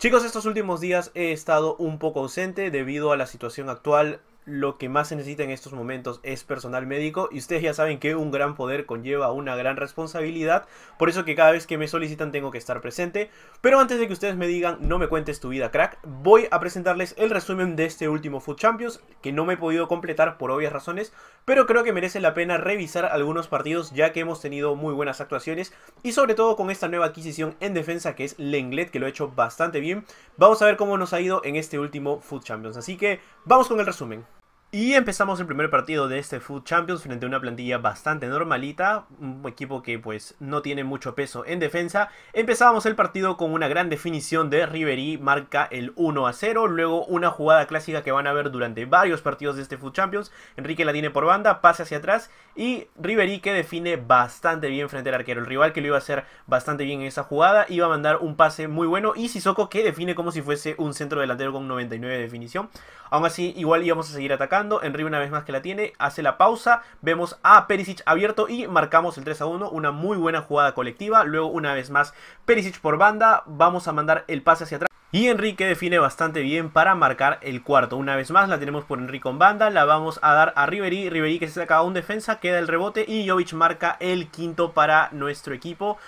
Chicos, estos últimos días he estado un poco ausente debido a la situación actual lo que más se necesita en estos momentos es personal médico y ustedes ya saben que un gran poder conlleva una gran responsabilidad, por eso que cada vez que me solicitan tengo que estar presente. Pero antes de que ustedes me digan, no me cuentes tu vida crack, voy a presentarles el resumen de este último Food Champions, que no me he podido completar por obvias razones, pero creo que merece la pena revisar algunos partidos ya que hemos tenido muy buenas actuaciones y sobre todo con esta nueva adquisición en defensa que es Lenglet, que lo ha hecho bastante bien. Vamos a ver cómo nos ha ido en este último Food Champions, así que vamos con el resumen. Y empezamos el primer partido de este Food Champions frente a una plantilla bastante normalita, un equipo que pues no tiene mucho peso en defensa. Empezamos el partido con una gran definición de Riverí, marca el 1 a 0, luego una jugada clásica que van a ver durante varios partidos de este Food Champions. Enrique la tiene por banda, pase hacia atrás y Riverí que define bastante bien frente al arquero, el rival que lo iba a hacer bastante bien en esa jugada, iba a mandar un pase muy bueno y Sissoko que define como si fuese un centro delantero con 99 de definición. Aún así, igual íbamos a seguir atacando Enrique una vez más que la tiene, hace la pausa. Vemos a Perisic abierto y marcamos el 3 a 1. Una muy buena jugada colectiva. Luego una vez más Perisic por banda. Vamos a mandar el pase hacia atrás. Y Enrique define bastante bien para marcar el cuarto. Una vez más la tenemos por Enrique con banda. La vamos a dar a Riveri. Riveri que se saca un defensa. Queda el rebote. Y Jovic marca el quinto para nuestro equipo.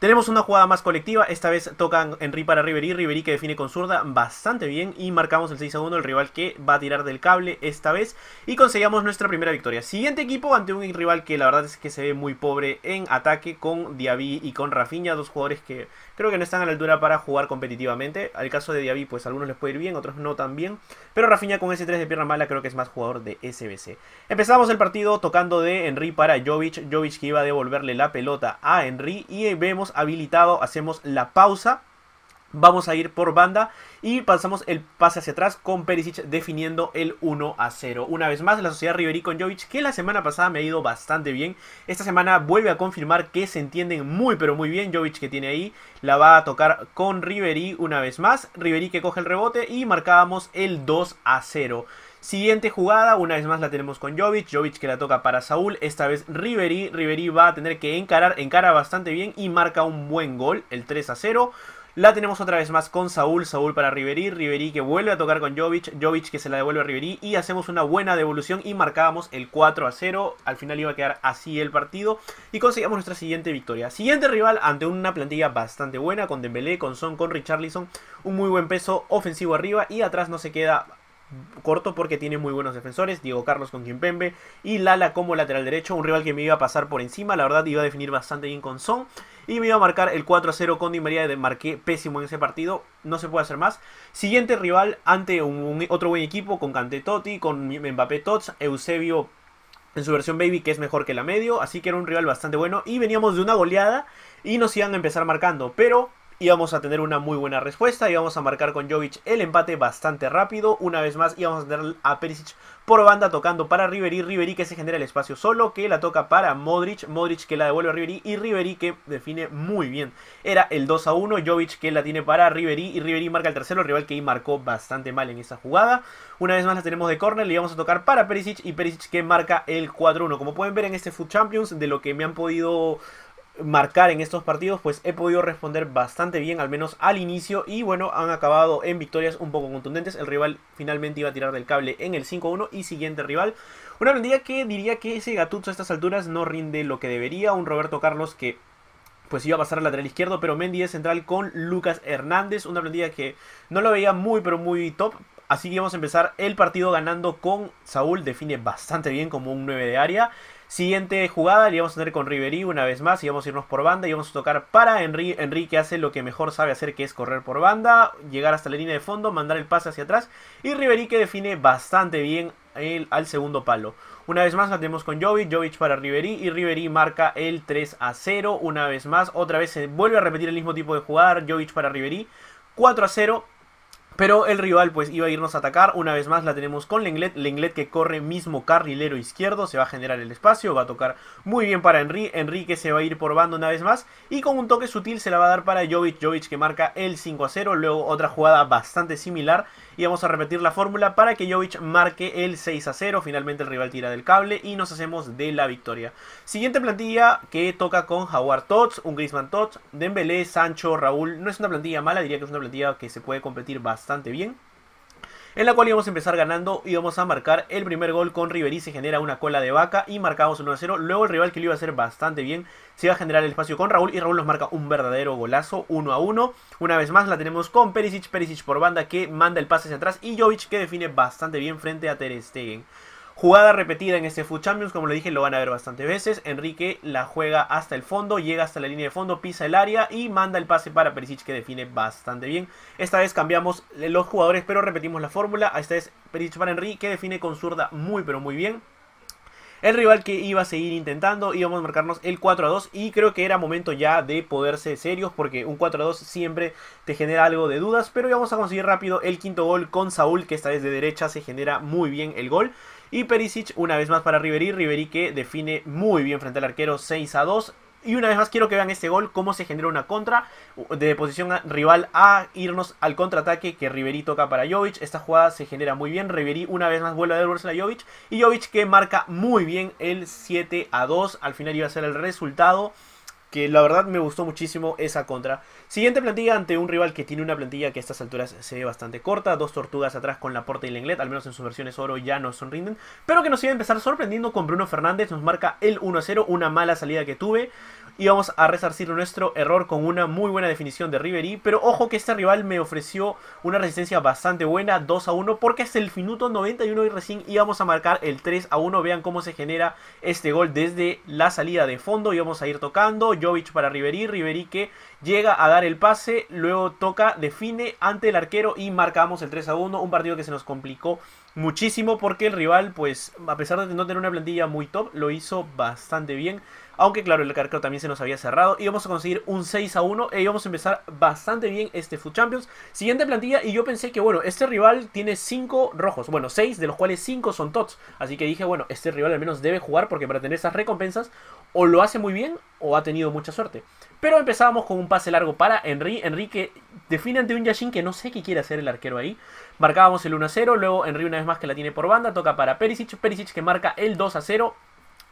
Tenemos una jugada más colectiva, esta vez tocan Henry para Riverí, Riverí que define con zurda bastante bien y marcamos el 6 a 1, el rival que va a tirar del cable esta vez y conseguimos nuestra primera victoria. Siguiente equipo ante un rival que la verdad es que se ve muy pobre en ataque con Diaby y con Rafinha, dos jugadores que creo que no están a la altura para jugar competitivamente. Al caso de Diaby, pues algunos les puede ir bien, otros no tan bien. Pero Rafinha con ese 3 de pierna mala creo que es más jugador de SBC. Empezamos el partido tocando de Henry para Jovic. Jovic que iba a devolverle la pelota a Henry y vemos habilitado, hacemos la pausa Vamos a ir por banda y pasamos el pase hacia atrás con Perisic definiendo el 1 a 0. Una vez más, la sociedad Riverí con Jovic, que la semana pasada me ha ido bastante bien. Esta semana vuelve a confirmar que se entienden muy, pero muy bien. Jovic que tiene ahí la va a tocar con Riverí una vez más. Riverí que coge el rebote y marcábamos el 2 a 0. Siguiente jugada, una vez más la tenemos con Jovic, Jovic que la toca para Saúl, esta vez Riverí, Riverí va a tener que encarar, encara bastante bien y marca un buen gol, el 3 a 0. La tenemos otra vez más con Saúl, Saúl para Riverí, Riverí que vuelve a tocar con Jovic, Jovic que se la devuelve a Riverí y hacemos una buena devolución y marcábamos el 4 a 0. Al final iba a quedar así el partido y conseguimos nuestra siguiente victoria. Siguiente rival ante una plantilla bastante buena con Dembélé, con Son, con Richarlison, un muy buen peso ofensivo arriba y atrás no se queda corto porque tiene muy buenos defensores, Diego Carlos con Kimpembe y Lala como lateral derecho, un rival que me iba a pasar por encima, la verdad iba a definir bastante bien con Son y me iba a marcar el 4 0 con Di María, de marqué pésimo en ese partido, no se puede hacer más. Siguiente rival ante un, otro buen equipo con Kanté con Mbappé Tots, Eusebio en su versión baby que es mejor que la medio, así que era un rival bastante bueno y veníamos de una goleada y nos iban a empezar marcando, pero y vamos a tener una muy buena respuesta, y vamos a marcar con Jovic el empate bastante rápido, una vez más íbamos a tener a Perisic por banda tocando para Riveri Riveri que se genera el espacio solo, que la toca para Modric, Modric que la devuelve a Riveri y Riveri que define muy bien. Era el 2 a 1, Jovic que la tiene para Riveri y Riveri marca el tercero, rival que marcó bastante mal en esa jugada. Una vez más la tenemos de córner, le íbamos a tocar para Perisic y Perisic que marca el 4 1. Como pueden ver en este Food Champions, de lo que me han podido marcar en estos partidos, pues he podido responder bastante bien, al menos al inicio, y bueno, han acabado en victorias un poco contundentes. El rival finalmente iba a tirar del cable en el 5-1 y siguiente rival. Una prendida que diría que ese Gatuzo a estas alturas no rinde lo que debería, un Roberto Carlos que pues iba a pasar al lateral izquierdo, pero Mendy es central con Lucas Hernández, una plantilla que no lo veía muy pero muy top, Así que vamos a empezar el partido ganando con Saúl. Define bastante bien como un 9 de área. Siguiente jugada, le vamos a tener con Riverí una vez más, y vamos a irnos por banda, y vamos a tocar para Henry, enrique hace lo que mejor sabe hacer, que es correr por banda, llegar hasta la línea de fondo, mandar el pase hacia atrás, y Riverí que define bastante bien el, al segundo palo. Una vez más la tenemos con Jovic, Jovic para Riverí y Riverí marca el 3 a 0. Una vez más, otra vez se vuelve a repetir el mismo tipo de jugar Jovic para Riverí, 4 a 0 pero el rival pues iba a irnos a atacar, una vez más la tenemos con Lenglet, Lenglet que corre mismo carrilero izquierdo, se va a generar el espacio, va a tocar muy bien para Henry, Henry que se va a ir por bando una vez más y con un toque sutil se la va a dar para Jovic, Jovic que marca el 5 a 0, luego otra jugada bastante similar y vamos a repetir la fórmula para que Jovic marque el 6 a 0, finalmente el rival tira del cable y nos hacemos de la victoria. Siguiente plantilla que toca con Jaguar Tots, un Griezmann Tots, Dembélé, Sancho, Raúl, no es una plantilla mala, diría que es una plantilla que se puede competir bastante bien. En la cual íbamos a empezar ganando, y íbamos a marcar el primer gol con Riveri se genera una cola de vaca y marcamos 1-0. Luego el rival que lo iba a hacer bastante bien, se iba a generar el espacio con Raúl y Raúl nos marca un verdadero golazo 1-1. Una vez más la tenemos con Perisic, Perisic por banda que manda el pase hacia atrás y Jovic que define bastante bien frente a Ter Stegen. Jugada repetida en este Food Champions, como le dije, lo van a ver bastantes veces. Enrique la juega hasta el fondo, llega hasta la línea de fondo, pisa el área y manda el pase para Perisic que define bastante bien. Esta vez cambiamos los jugadores, pero repetimos la fórmula. Esta es Perisic para Enrique que define con zurda muy pero muy bien. El rival que iba a seguir intentando, íbamos a marcarnos el 4 a 2 y creo que era momento ya de poderse serios porque un 4 a 2 siempre te genera algo de dudas, pero íbamos a conseguir rápido el quinto gol con Saúl que esta vez de derecha se genera muy bien el gol. Y Perisic una vez más para Riverí. Riverí que define muy bien frente al arquero 6 a 2. Y una vez más quiero que vean este gol, cómo se genera una contra de posición rival a irnos al contraataque que Riverí toca para Jovic. Esta jugada se genera muy bien. Riverí una vez más vuelve a devolverse a Jovic. Y Jovic que marca muy bien el 7 a 2. Al final iba a ser el resultado que la verdad me gustó muchísimo esa contra. Siguiente plantilla ante un rival que tiene una plantilla que a estas alturas se ve bastante corta. Dos tortugas atrás con la porta y la inglés. al menos en sus versiones oro ya no sonrinden. Pero que nos iba a empezar sorprendiendo con Bruno Fernández, nos marca el 1-0, una mala salida que tuve y vamos a resarcir nuestro error con una muy buena definición de riverí Pero ojo que este rival me ofreció una resistencia bastante buena, 2 a 1, porque hasta el minuto 91 y recién íbamos a marcar el 3 a 1. Vean cómo se genera este gol desde la salida de fondo. y vamos a ir tocando, Jovic para Ribery, Ribery que llega a dar el pase, luego toca, define ante el arquero y marcamos el 3 a 1. Un partido que se nos complicó muchísimo porque el rival, pues a pesar de no tener una plantilla muy top, lo hizo bastante bien. Aunque claro, el arquero también se nos había cerrado. Y vamos a conseguir un 6 a 1. Eh, y íbamos a empezar bastante bien este Food Champions. Siguiente plantilla. Y yo pensé que, bueno, este rival tiene 5 rojos. Bueno, 6, de los cuales 5 son tots. Así que dije, bueno, este rival al menos debe jugar. Porque para tener esas recompensas, o lo hace muy bien o ha tenido mucha suerte. Pero empezábamos con un pase largo para Henry. Henry que define ante un Yashin que no sé qué quiere hacer el arquero ahí. Marcábamos el 1-0. Luego Henry una vez más que la tiene por banda. Toca para Perisic. Perisic que marca el 2-0.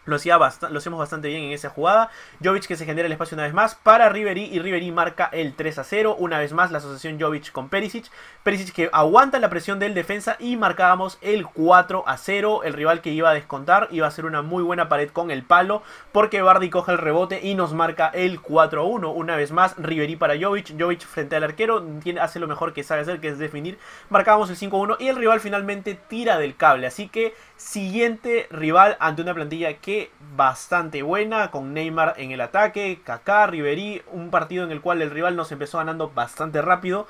Lo, hacía hacemos bastante bien en esa jugada. Jovic que se genera el espacio una vez más para Riveri y Riveri marca el 3 a 0. Una vez más la asociación Jovic con Perisic. Perisic que aguanta la presión del defensa y marcábamos el 4 a 0. El rival que iba a descontar iba a ser una muy buena pared con el palo porque Bardi coge el rebote y nos marca el 4 a 1. Una vez más Riveri para Jovic. Jovic frente al arquero tiene, hace lo mejor que sabe hacer que es definir. Marcábamos el 5 a 1 y el rival finalmente tira del cable. Así que siguiente rival ante una plantilla que bastante buena, con Neymar en el ataque, Kaká, Ribery un partido en el cual el rival nos empezó ganando bastante rápido.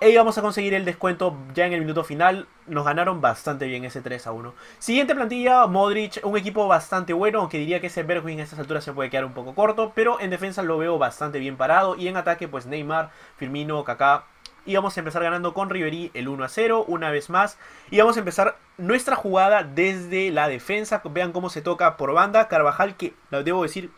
E íbamos a conseguir el descuento ya en el minuto final. Nos ganaron bastante bien ese 3 a 1. Siguiente plantilla, Modric, un equipo bastante bueno, aunque diría que ese Bergwijn en estas alturas se puede quedar un poco corto, pero en defensa lo veo bastante bien parado y en ataque pues Neymar, Firmino, Kaká, y vamos a empezar ganando con Riverí el 1 a 0, una vez más. Y vamos a empezar nuestra jugada desde la defensa. Vean cómo se toca por banda. Carvajal, que lo debo decir,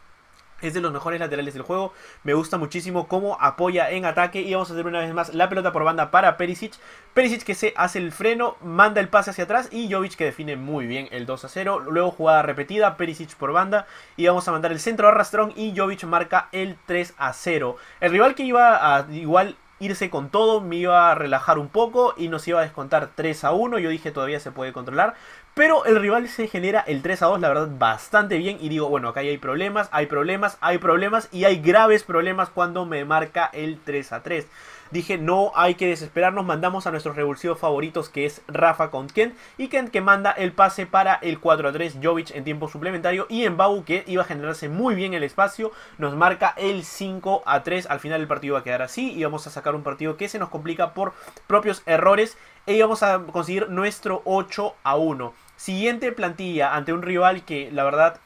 es de los mejores laterales del juego. Me gusta muchísimo cómo apoya en ataque. Y vamos a hacer una vez más la pelota por banda para Perisic. Perisic que se hace el freno, manda el pase hacia atrás. Y Jovic que define muy bien el 2 a 0. Luego jugada repetida, Perisic por banda. Y vamos a mandar el centro a Rastrón. Y Jovic marca el 3 a 0. El rival que iba a igual irse con todo, me iba a relajar un poco y nos iba a descontar 3 a 1. Yo dije todavía se puede controlar, pero el rival se genera el 3 a 2, la verdad, bastante bien. Y digo, bueno, acá hay problemas, hay problemas, hay problemas y hay graves problemas cuando me marca el 3 a 3. Dije, no hay que desesperarnos, mandamos a nuestros revulsivos favoritos que es Rafa con Kent y Kent que manda el pase para el 4 a 3 Jovic en tiempo suplementario y en Bau que iba a generarse muy bien el espacio, nos marca el 5 a 3, al final el partido va a quedar así y vamos a sacar un partido que se nos complica por propios errores e vamos a conseguir nuestro 8 a 1. Siguiente plantilla ante un rival que la verdad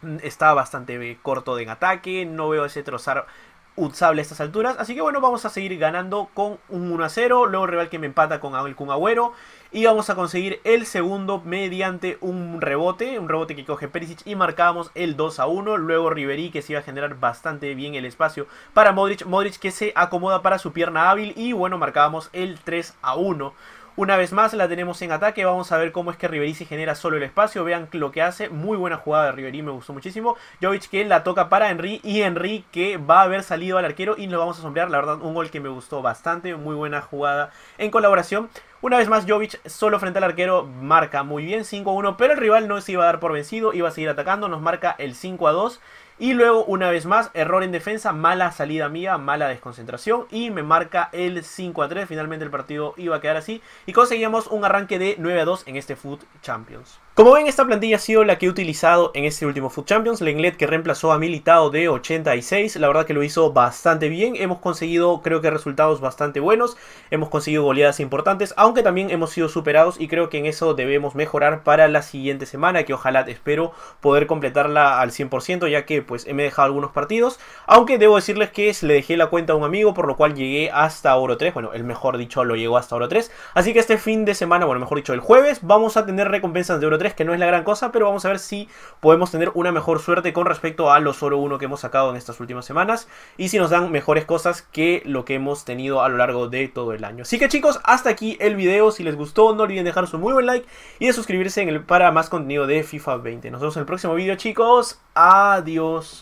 mm, está bastante eh, corto en ataque, no veo ese trozar usable a estas alturas. Así que bueno, vamos a seguir ganando con un 1 a 0. Luego rival que me empata con el Kun Agüero y vamos a conseguir el segundo mediante un rebote, un rebote que coge Perisic y marcamos el 2 a 1, luego Riverí, que se iba a generar bastante bien el espacio para Modric, Modric que se acomoda para su pierna hábil y bueno, marcábamos el 3 a 1. Una vez más la tenemos en ataque, vamos a ver cómo es que Ribery se genera solo el espacio, vean lo que hace, muy buena jugada de Ribery, me gustó muchísimo. Jovic que la toca para Henry y Henry que va a haber salido al arquero y nos vamos a sombrear, la verdad un gol que me gustó bastante, muy buena jugada en colaboración una vez más, Jovic solo frente al arquero marca muy bien 5-1, pero el rival no se iba a dar por vencido, iba a seguir atacando, nos marca el 5-2. Y luego, una vez más, error en defensa, mala salida mía, mala desconcentración y me marca el 5-3. Finalmente el partido iba a quedar así y conseguíamos un arranque de 9-2 en este Food Champions. Como ven, esta plantilla ha sido la que he utilizado en este último Food Champions. Lenglet que reemplazó a Militado de 86. La verdad que lo hizo bastante bien. Hemos conseguido, creo que, resultados bastante buenos. Hemos conseguido goleadas importantes, aunque también hemos sido superados y creo que en eso debemos mejorar para la siguiente semana, que ojalá espero poder completarla al 100%, ya que pues me he dejado algunos partidos. Aunque debo decirles que le dejé la cuenta a un amigo, por lo cual llegué hasta Oro 3. Bueno, el mejor dicho, lo llegó hasta Oro 3. Así que este fin de semana, bueno, mejor dicho, el jueves, vamos a tener recompensas de Oro 3 que no es la gran cosa, pero vamos a ver si podemos tener una mejor suerte con respecto a los solo 1 que hemos sacado en estas últimas semanas y si nos dan mejores cosas que lo que hemos tenido a lo largo de todo el año. Así que chicos, hasta aquí el video. Si les gustó, no olviden dejar su muy buen like y de suscribirse en el, para más contenido de FIFA 20. Nos vemos en el próximo video, chicos. Adiós.